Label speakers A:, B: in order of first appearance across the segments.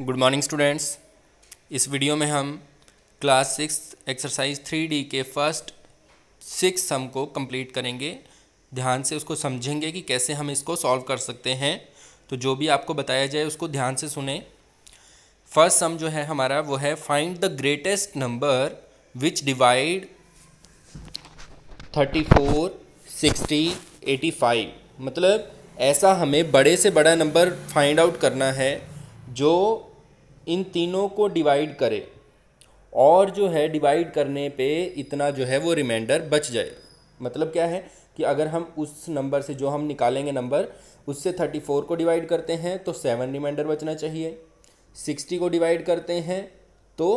A: good morning students इस video में हम class six exercise three D के फर्स्ट सिक्स सम को कंप्लीट करेंगे ध्यान से उसको समझेंगे कि कैसे हम इसको सॉल्व कर सकते हैं तो जो भी आपको बताया जाए उसको ध्यान से सुने फर्स्ट सम जो है हमारा वो है find the greatest number which divide thirty four sixty eighty five मतलब ऐसा हमें बड़े से बड़ा नंबर फाइंड आउट करना है जो इन तीनों को डिवाइड करे और जो है डिवाइड करने पे इतना जो है वो रिमाइंडर बच जाए मतलब क्या है कि अगर हम उस नंबर से जो हम निकालेंगे नंबर उससे थर्टी फोर को डिवाइड करते हैं तो सेवन रिमाइंडर बचना चाहिए सिक्सटी को डिवाइड करते हैं तो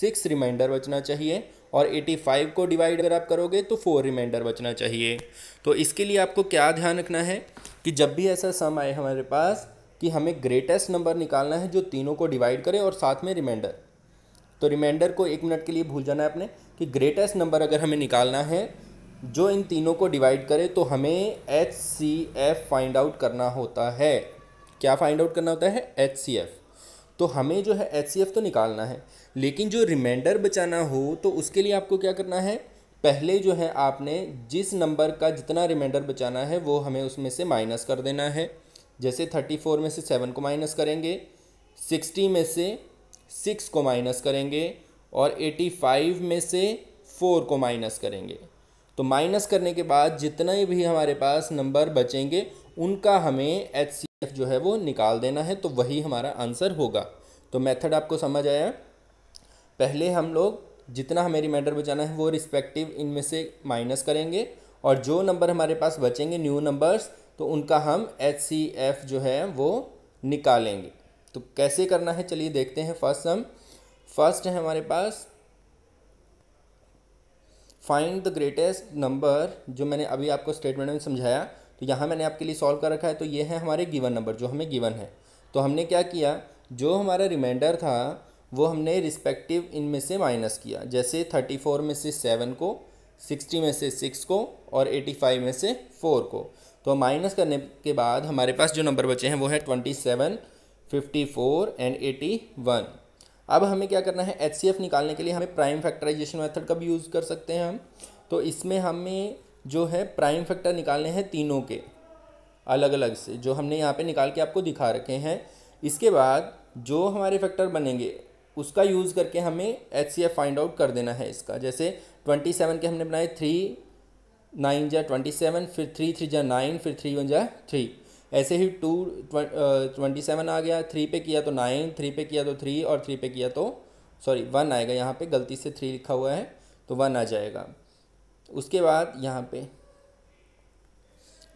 A: सिक्स रिमाइंडर बचना चाहिए और एटी फाइव को डिवाइड अगर आप करोगे तो फोर रिमाइंडर बचना चाहिए तो इसके लिए आपको क्या ध्यान रखना है कि जब भी ऐसा सम आए हमारे पास कि हमें ग्रेटेस्ट नंबर निकालना है जो तीनों को डिवाइड करे और साथ में रिमाइंडर तो रिमाइंडर को एक मिनट के लिए भूल जाना है अपने कि ग्रेटेस्ट नंबर अगर हमें निकालना है जो इन तीनों को डिवाइड करे तो हमें H C F find out करना होता है क्या फाइंड आउट करना होता है एच सी एफ़ तो हमें जो है एच सी एफ़ तो निकालना है लेकिन जो रिमाइंडर बचाना हो तो उसके लिए आपको क्या करना है पहले जो है आपने जिस नंबर का जितना रिमाइंडर बचाना है वो हमें उसमें से माइनस कर देना है जैसे थर्टी फोर में से सेवन को माइनस करेंगे सिक्सटी में से सिक्स को माइनस करेंगे और एटी फाइव में से फोर को माइनस करेंगे तो माइनस करने के बाद जितने भी हमारे पास नंबर बचेंगे उनका हमें एच सी एफ जो है वो निकाल देना है तो वही हमारा आंसर होगा तो मेथड आपको समझ आया पहले हम लोग जितना हमें रिमाइंडर बचाना है वो रिस्पेक्टिव इनमें से माइनस करेंगे और जो नंबर हमारे पास बचेंगे न्यू नंबर्स तो उनका हम एच सी एफ जो है वो निकालेंगे तो कैसे करना है चलिए देखते हैं फर्स्ट हम फर्स्ट है हमारे पास फाइंड द ग्रेटेस्ट नंबर जो मैंने अभी आपको स्टेटमेंट में समझाया तो यहाँ मैंने आपके लिए सॉल्व कर रखा है तो ये है हमारे गिवन नंबर जो हमें गिवन है तो हमने क्या किया जो हमारा रिमाइंडर था वो हमने रिस्पेक्टिव इनमें से माइनस किया जैसे थर्टी फोर में से सेवन को सिक्सटी में से सिक्स को और एटी फाइव में से फ़ोर को तो माइनस करने के बाद हमारे पास जो नंबर बचे हैं वो है twenty seven fifty four and eighty one अब हमें क्या करना है एच सी एफ निकालने के लिए हमें प्राइम फैक्टराइजेशन मेथड का भी यूज़ कर सकते हैं हम तो इसमें हमें जो है प्राइम फैक्टर निकालने हैं तीनों के अलग अलग से जो हमने यहाँ पे निकाल के आपको दिखा रखे हैं इसके बाद जो हमारे फैक्टर बनेंगे उसका यूज़ करके हमें H C F find out कर देना है इसका जैसे ट्वेंटी सेवन के हमने बनाए थ्री नाइन जै ट्वेंटी सेवन फिर थ्री थ्री जै नाइन फिर थ्री वन जै थ्री ऐसे ही टू ट्वेंटी सेवन आ गया थ्री पे किया तो नाइन थ्री पे किया तो थ्री और थ्री पे किया तो सॉरी वन आएगा यहाँ पे गलती से थ्री लिखा हुआ है तो वन आ जाएगा उसके बाद यहाँ पे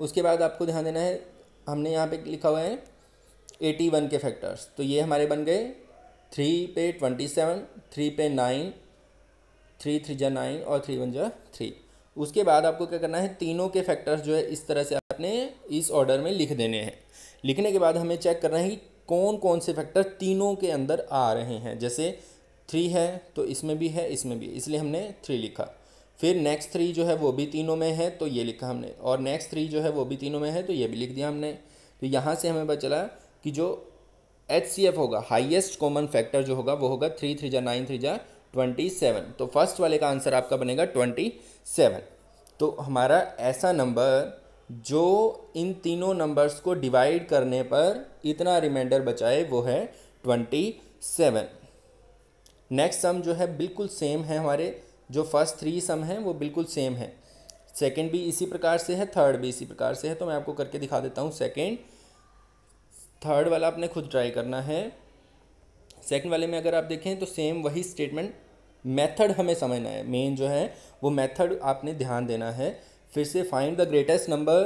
A: उसके बाद आपको ध्यान देना है हमने यहाँ पे लिखा हुआ है एटी वन के फैक्टर्स तो ये हमारे बन गए थ्री पे ट्वेंटी सेवन थ्री पे नाइन थ्री थ्री जै नाइन और थ्री वन जै थ्री उसके बाद आपको क्या करना है तीनों के फैक्टर्स जो है इस तरह से आपने इस ऑर्डर में लिख देने हैं लिखने के बाद हमें चेक करना है कि कौन कौन से फैक्टर तीनों के अंदर आ रहे हैं जैसे थ्री है तो इसमें भी है इसमें भी इसलिए हमने थ्री लिखा फिर नेक्स्ट थ्री जो है वो भी तीनों में है तो ये लिखा हमने और नेक्स्ट थ्री जो है वो भी तीनों में है तो ये भी लिख दिया हमने तो यहाँ से हमें पता चला कि जो एच सी एफ होगा हाइएस्ट कॉमन फैक्टर जो होगा वो होगा थ्री थ्री जा नाइन थ्री जा ट्वेंटी सेवन तो फर्स्ट वाले का आंसर आपका बनेगा ट्वेंटी सेवन तो हमारा ऐसा नंबर जो इन तीनों नंबर्स को डिवाइड करने पर इतना रिमाइंडर बचाए वो है ट्वेंटी सेवन नेक्स्ट सम जो है बिल्कुल सेम है हमारे जो फर्स्ट थ्री सम हैं वो बिल्कुल सेम है सेकेंड भी इसी प्रकार से है थर्ड भी इसी प्रकार से है तो मैं आपको करके दिखा देता हूँ सेकेंड थर्ड वाला आपने खुद ट्राई करना है सेकंड वाले में अगर आप देखें तो सेम वही स्टेटमेंट मेथड हमें समझना है मेन जो है वो मेथड आपने ध्यान देना है फिर से find the greatest number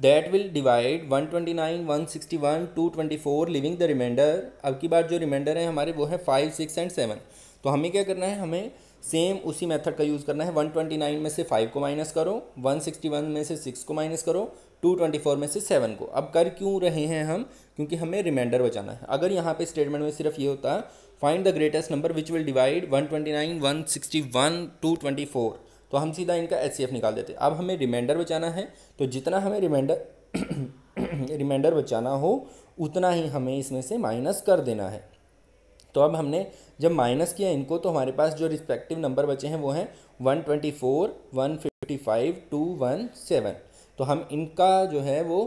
A: that will divide 129, 161, 224 leaving the remainder अब की बार जो रिमाइंडर है हमारे वो है फाइव सिक्स एंड सेवन तो हमें क्या करना है हमें सेम उसी मेथड का यूज़ करना है 129 में से 5 को माइनस करो 161 में से 6 को माइनस करो 224 में से 7 को अब कर क्यों रहे हैं हम क्योंकि हमें रिमाइंडर बचाना है अगर यहाँ पे स्टेटमेंट में सिर्फ ये होता है find the greatest number which will divide 129, 161, 224 तो हम सीधा इनका एच निकाल देते अब हमें रिमाइंडर बचाना है तो जितना हमें रिमाइंडर रिमाइंडर बचाना हो उतना ही हमें इसमें से माइनस कर देना है तो अब हमने जब माइनस किया इनको तो हमारे पास जो रिस्पेक्टिव नंबर बचे हैं वो हैं one twenty four one fifty five two one seven तो हम इनका जो है वो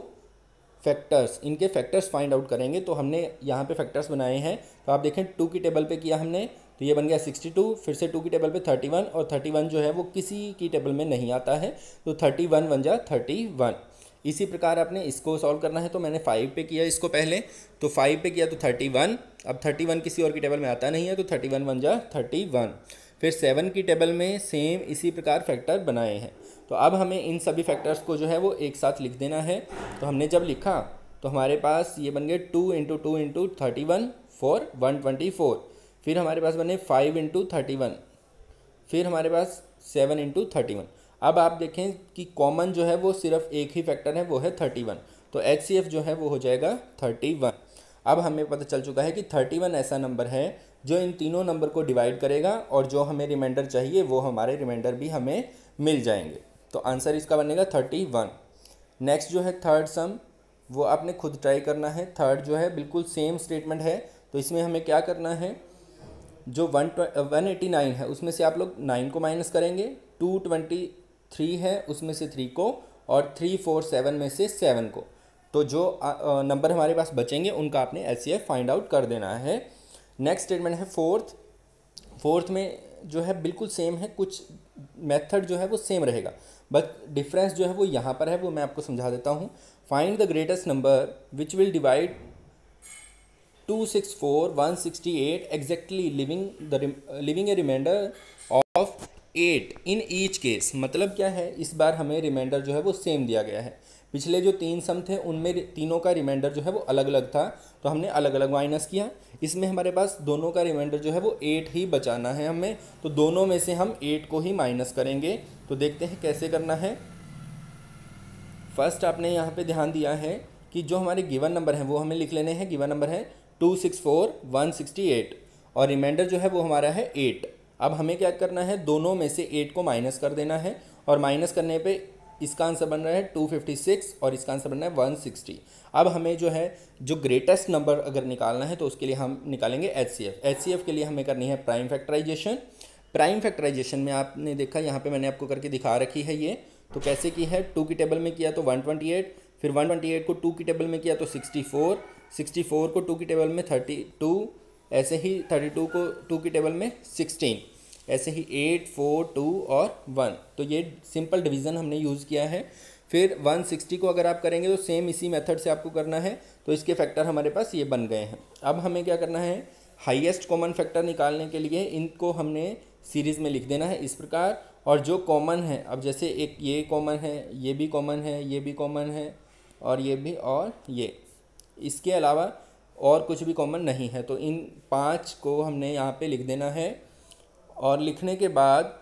A: फैक्टर्स इनके फैक्टर्स फाइंड आउट करेंगे तो हमने यहाँ पे फैक्टर्स बनाए हैं तो आप देखें टू की टेबल पे किया हमने तो ये बन गया सिक्सटी टू फिर से टू की टेबल पे थर्टी वन और थर्टी वन जो है वो किसी की टेबल में नहीं आता है तो थर्टी वन बन जा थर्टी वन इसी प्रकार आपने इसको सॉल्व करना है तो मैंने फाइव पे किया इसको पहले तो फाइव पे किया तो थर्टी वन अब थर्टी वन किसी और की टेबल में आता नहीं है तो थर्टी वन वन जा थर्टी वन फिर सेवन की टेबल में सेम इसी प्रकार फैक्टर बनाए हैं तो अब हमें इन सभी फैक्टर्स को जो है वो एक साथ लिख देना है तो हमने जब लिखा तो हमारे पास ये बन गए two into two into thirty one four one twenty four फिर हमारे पास बने फाइव इंटू थर्टी वन फिर हमारे पास सेवन इंटू थर्टी वन अब आप देखें कि कॉमन जो है वो सिर्फ एक ही फैक्टर है वो है थर्टी वन तो एच सी एफ जो है वो हो जाएगा थर्टी वन अब हमें पता चल चुका है कि थर्टी वन ऐसा नंबर है जो इन तीनों नंबर को डिवाइड करेगा और जो हमें रिमाइंडर चाहिए वो हमारे रिमाइंडर भी हमें मिल जाएंगे तो आंसर इसका बनेगा थर्टी वन नेक्स्ट जो है थर्ड सम वो आपने खुद ट्राई करना है थर्ड जो है बिल्कुल सेम स्टेटमेंट है तो इसमें हमें क्या करना है जो वन वन एटी नाइन है उसमें से आप लोग नाइन को माइनस करेंगे टू ट्वेंटी थ्री है उसमें से थ्री को और थ्री फोर सेवन में से सेवन को तो जो नंबर हमारे पास बचेंगे उनका आपने एल फाइंड आउट कर देना है नेक्स्ट स्टेटमेंट है फोर्थ फोर्थ में जो है बिल्कुल सेम है कुछ मेथड जो है वो सेम रहेगा बट डिफरेंस जो है वो यहाँ पर है वो मैं आपको समझा देता हूँ find the greatest number which will divide two six four one sixty eight exactly leaving the leaving a remainder of eight in each case मतलब क्या है इस बार हमें रिमाइंडर जो है वो सेम दिया गया है पिछले जो तीन सम थे उनमें तीनों का रिमाइंडर जो है वो अलग अलग था तो हमने अलग अलग माइनस किया इसमें हमारे पास दोनों का रिमाइंडर जो है वो एट ही बचाना है हमें तो दोनों में से हम एट को ही माइनस करेंगे तो देखते हैं कैसे करना है फर्स्ट आपने यहाँ पे ध्यान दिया है कि जो हमारे गिवन नंबर हैं वो हमें लिख लेने हैं गिवन नंबर है two six four one sixty eight और रिमाइंडर जो है वो हमारा है एट अब हमें क्या करना है दोनों में से एट को माइनस कर देना है और माइनस करने पे इसका आंसर बन रहा है 256 और इसका आंसर बन रहा है 160 अब हमें जो है जो ग्रेटेस्ट नंबर अगर निकालना है तो उसके लिए हम निकालेंगे एच सी के लिए हमें करनी है प्राइम फैक्टराइजेशन प्राइम फैक्टराइजेशन में आपने देखा यहाँ पर मैंने आपको करके दिखा रखी है ये तो कैसे की है टू की टेबल में किया तो एट फिर एट को टू की टेबल में किया तो सिक्सटी 64 को टू की टेबल में 32 ऐसे ही 32 को टू की टेबल में सिक्सटीन ऐसे ही एट फोर टू और वन तो ये सिंपल डिवीज़न हमने यूज़ किया है फिर वन सिक्सटी को अगर आप करेंगे तो सेम इसी मेथड से आपको करना है तो इसके फैक्टर हमारे पास ये बन गए हैं अब हमें क्या करना है हाइएस्ट कॉमन फैक्टर निकालने के लिए इनको हमने सीरीज़ में लिख देना है इस प्रकार और जो कॉमन है अब जैसे एक ये कॉमन है ये भी कॉमन है ये भी कॉमन है और ये भी और ये इसके अलावा और कुछ भी कॉमन नहीं है तो इन पाँच को हमने यहाँ पे लिख देना है और लिखने के बाद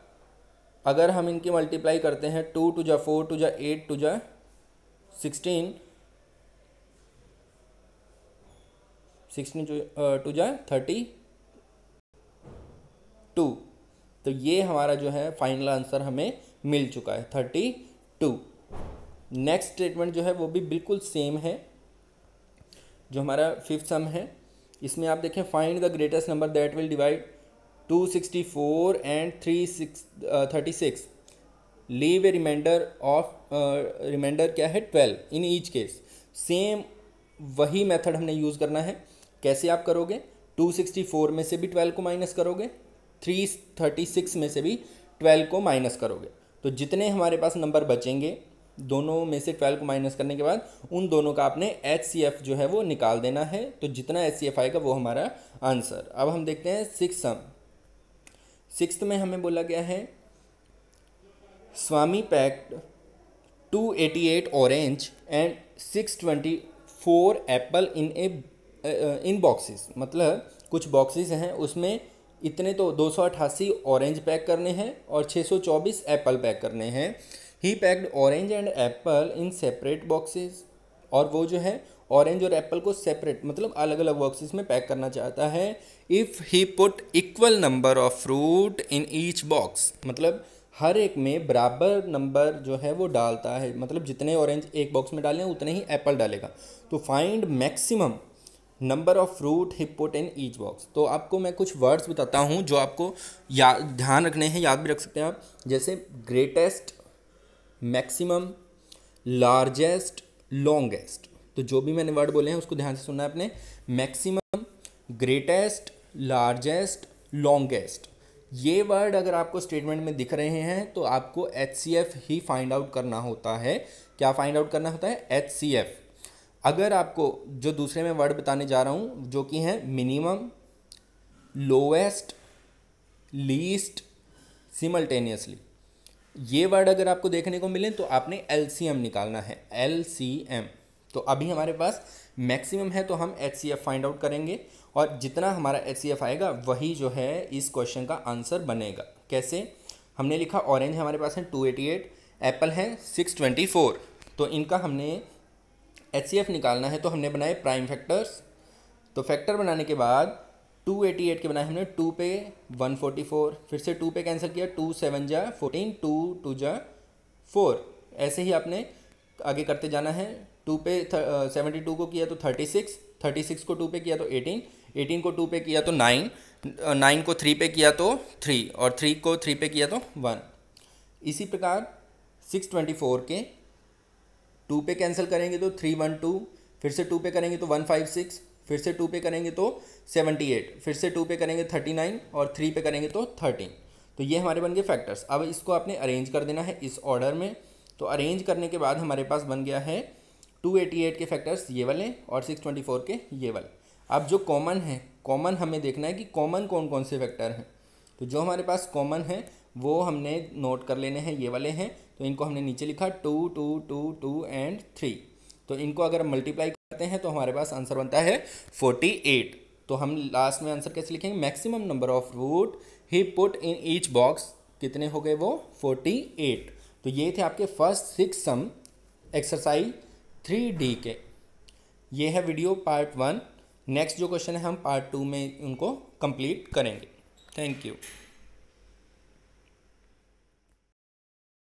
A: अगर हम इनकी मल्टीप्लाई करते हैं टू टू जा फोर टू जा एट टू जा सिक्सटीन सिक्सटीन टू जा थर्टी टू तो ये हमारा जो है फाइनल आंसर हमें मिल चुका है थर्टी टू नेक्स्ट स्टेटमेंट जो है वो भी बिल्कुल सेम है जो हमारा फिफ्थ सम है इसमें आप देखें find the greatest number that will divide two sixty four and three six thirty six leave a remainder of remainder क्या है twelve in each case same वही मेथड हमने यूज़ करना है कैसे आप करोगे टू सिक्सटी फोर में से भी ट्वेल्व को माइनस करोगे थ्री थर्टी सिक्स में से भी ट्वेल्व को माइनस करोगे तो जितने हमारे पास नंबर बचेंगे दोनों में से ट्वेल्व को माइनस करने के बाद उन दोनों का आपने एच सी एफ़ जो है वो निकाल देना है तो जितना एच सी एफ़ आएगा वो हमारा आंसर अब हम देखते हैं सिक्स सम सिक्स में हमें बोला गया है Swami packed 288 orange and 624 apple in a in boxes मतलब कुछ बॉक्सेस हैं उसमें इतने तो दो ऑरेंज पैक करने हैं और 624 एप्पल पैक करने हैं he packed orange and apple in separate boxes और वो जो है ऑरेंज और एप्पल को सेपरेट मतलब अलग अलग बॉक्सेस में पैक करना चाहता है if he put equal number of fruit in each box मतलब हर एक में बराबर नंबर जो है वो डालता है मतलब जितने ऑरेंज एक बॉक्स में डालें उतने ही एप्पल डालेगा तो find maximum number of fruit he put in each box तो आपको मैं कुछ वर्ड्स बताता हूँ जो आपको या ध्यान रखने हैं याद भी रख सकते हैं आप जैसे ग्रेटेस्ट मैक्सिमम लार्जेस्ट लॉन्गेस्ट तो जो भी मैंने वर्ड बोले हैं उसको ध्यान से सुनना है आपने मैक्सिमम ग्रेटेस्ट लार्जेस्ट लॉन्गेस्ट ये वर्ड अगर आपको स्टेटमेंट में दिख रहे हैं तो आपको एच सी एफ ही फाइंड आउट करना होता है क्या फाइंड आउट करना होता है एच सी एफ अगर आपको जो दूसरे में वर्ड बताने जा रहा हूँ जो कि हैं मिनिमम लोवेस्ट लीस्ट सिमल्टेनियसली ये वर्ड अगर आपको देखने को मिले तो आपने एल निकालना है एल तो अभी हमारे पास मैक्सिमम है तो हम H C F find out करेंगे और जितना हमारा एच सी एफ आएगा वही जो है इस क्वेश्चन का आंसर बनेगा कैसे हमने लिखा ऑरेंज हमारे पास है टू एटी एट एप्पल है सिक्स ट्वेंटी फोर तो इनका हमने एच सी एफ निकालना है तो हमने बनाए प्राइम फैक्टर्स तो फैक्टर बनाने के बाद टू एटी एट के बनाए हमने टू पे वन फोर्टी फोर फिर से टू पे कैंसिल किया टू सेवन जा फोर्टीन टू टू जा फोर ऐसे ही आपने आगे करते जाना है टू पे सेवेंटी टू को किया तो थर्टी सिक्स थर्टी सिक्स को टू पे किया तो एटीन एटीन को टू पे किया तो नाइन नाइन को थ्री पे किया तो थ्री और थ्री को थ्री पे किया तो वन इसी प्रकार सिक्स ट्वेंटी फोर के टू पे कैंसिल करेंगे तो थ्री वन टू फिर से टू पे करेंगे तो वन फाइव सिक्स फिर से टू पे करेंगे तो सेवेंटी एट फिर से टू पे करेंगे थर्टी नाइन और थ्री पे करेंगे तो थर्टीन तो ये हमारे बन गए फैक्टर्स अब इसको आपने अरेंज कर देना है इस ऑर्डर में तो अरेंज करने के बाद हमारे पास बन गया है टू एटी एट के फैक्टर्स ये वाले और सिक्स ट्वेंटी फोर के ये वाले अब जो कॉमन है कॉमन हमें देखना है कि कॉमन कौन कौन से फैक्टर हैं तो जो हमारे पास कॉमन है वो हमने नोट कर लेने हैं ये वाले हैं तो इनको हमने नीचे लिखा two two two two and three तो इनको अगर मल्टीप्लाई करते हैं तो हमारे पास आंसर बनता है फोर्टी एट तो हम लास्ट में आंसर कैसे लिखेंगे maximum number of fruit he put in each box कितने हो गए वो फोर्टी एट तो ये थे आपके first six some exercise three D के ये है वीडियो पार्ट वन नेक्स्ट जो क्वेश्चन है हम पार्ट टू में उनको कंप्लीट करेंगे थैंक यू